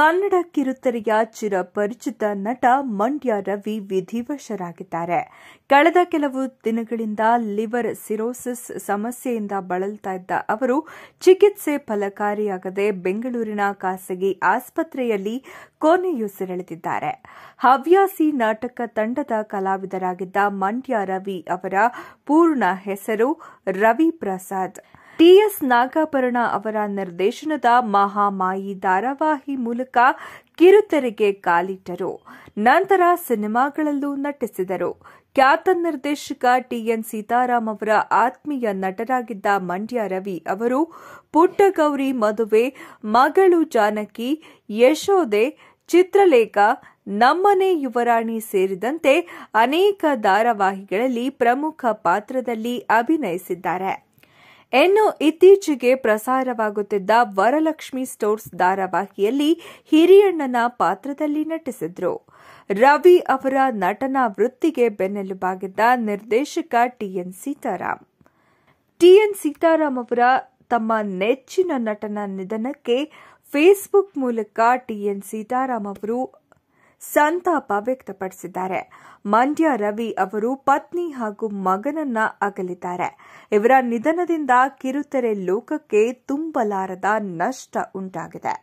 ಕನ್ನಡ ಕಿರುತೆರೆಯ ಚಿರಪರಿಚಿತ ನಟ ಮಂಡ್ಯ ರವಿ ವಿಧಿವಶರಾಗಿದ್ದಾರೆ ಕಳೆದ ಕೆಲವು ದಿನಗಳಿಂದ ಲಿವರ್ ಸಿರೋಸಿಸ್ ಸಮಸ್ಯೆಯಿಂದ ಬಳಲ್ತಾ ಇದ್ದ ಅವರು ಚಿಕಿತ್ಸೆ ಫಲಕಾರಿಯಾಗದೆ ಬೆಂಗಳೂರಿನ ಖಾಸಗಿ ಆಸ್ಪತ್ರೆಯಲ್ಲಿ ಕೊನೆಯುಸಿರೆಳೆದಿದ್ದಾರೆ ಹವ್ಯಾಸಿ ನಾಟಕ ತಂಡದ ಕಲಾವಿದರಾಗಿದ್ದ ಮಂಡ್ಯ ರವಿ ಅವರ ಪೂರ್ಣ ಹೆಸರು ರವಿ ಪ್ರಸಾದ್ ಟಿಎಸ್ ನಾಗಾಭರಣ ಅವರ ನಿರ್ದೇಶನದ ಮಹಾಮಾಯಿ ಧಾರಾವಾಹಿ ಮೂಲಕ ಕಿರುತೆರೆಗೆ ಕಾಲಿಟ್ಟರು ನಂತರ ಸಿನಿಮಾಗಳಲ್ಲೂ ನಟಿಸಿದರು ಖ್ಯಾತ ನಿರ್ದೇಶಕ ಟಿಎನ್ ಸೀತಾರಾಮ್ ಅವರ ಆತ್ಮೀಯ ನಟರಾಗಿದ್ದ ಮಂಡ್ಯ ರವಿ ಅವರು ಪುಟ್ಟಗೌರಿ ಮದುವೆ ಮಗಳು ಜಾನಕಿ ಯಶೋದೆ ಚಿತ್ರಲೇಖ ನಮ್ಮನೆ ಯುವರಾಣಿ ಸೇರಿದಂತೆ ಅನೇಕ ಧಾರಾವಾಹಿಗಳಲ್ಲಿ ಪ್ರಮುಖ ಪಾತ್ರದಲ್ಲಿ ಅಭಿನಯಿಸಿದ್ದಾರೆ ಇನ್ನು ಇತ್ತೀಚೆಗೆ ಪ್ರಸಾರವಾಗುತ್ತಿದ್ದ ವರಲಕ್ಷ್ಮಿ ಸ್ಟೋರ್ಸ್ ಧಾರಾವಾಹಿಯಲ್ಲಿ ಹಿರಿಯಣ್ಣನ ಪಾತ್ರದಲ್ಲಿ ನಟಿಸಿದ್ರು ರವಿ ಅವರ ನಟನಾ ವೃತ್ತಿಗೆ ಬೆನ್ನೆಲುಬಾಗಿದ್ದ ನಿರ್ದೇಶಕ ಟಿಎನ್ ಸೀತಾರಾಮ್ ಟಿಎನ್ ಸೀತಾರಾಮ್ ಅವರ ತಮ್ಮ ನೆಚ್ಚಿನ ನಟನ ನಿಧನಕ್ಕೆ ಫೇಸ್ಬುಕ್ ಮೂಲಕ ಟಿಎನ್ ಸೀತಾರಾಮ್ ಅವರು ಸಂತಾಪ ವ್ಯಕ್ತಪಡಿಸಿದ್ದಾರೆ ಮಂಡ್ಯ ರವಿ ಅವರು ಪತ್ನಿ ಹಾಗೂ ಮಗನನ್ನ ಅಗಲಿದ್ದಾರೆ ಇವರ ನಿಧನದಿಂದ ಕಿರುತೆರೆ ಲೋಕಕ್ಕೆ ತುಂಬಲಾರದ ನಷ್ಟ ಉಂಟಾಗಿದೆ